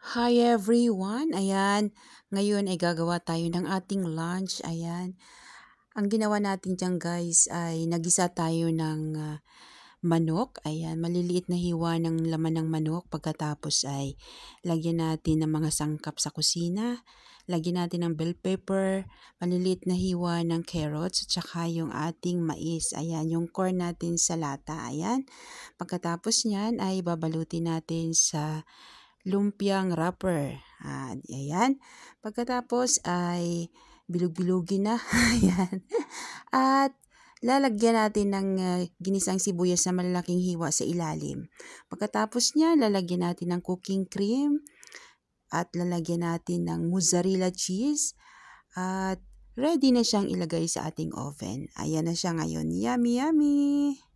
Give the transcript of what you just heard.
Hi everyone! Ayan, ngayon ay gagawa tayo ng ating lunch. Ayan, ang ginawa natin dyan guys ay nagisa tayo ng ah, manok. Ayan, maliliit na hiwa ng laman ng manok. Pagkatapos ay lagyan natin ng mga sangkap sa kusina. Lagyan natin ng bell pepper, maliliit na hiwa ng carrots, at saka yung ating mais. Ayan, yung corn natin sa lata. Ayan, pagkatapos nyan ay babalutin natin sa lumpiang wrapper. Ah, ayan. Pagkatapos ay bilog bilugin na. ayan. At lalagyan natin ng ah, ginisang sibuyas sa malalaking hiwa sa ilalim. Pagkatapos niya, lalagyan natin ng cooking cream at lalagyan natin ng mozzarella cheese at ready na siyang ilagay sa ating oven. Ayan na siya ngayon. Yummy, yummy!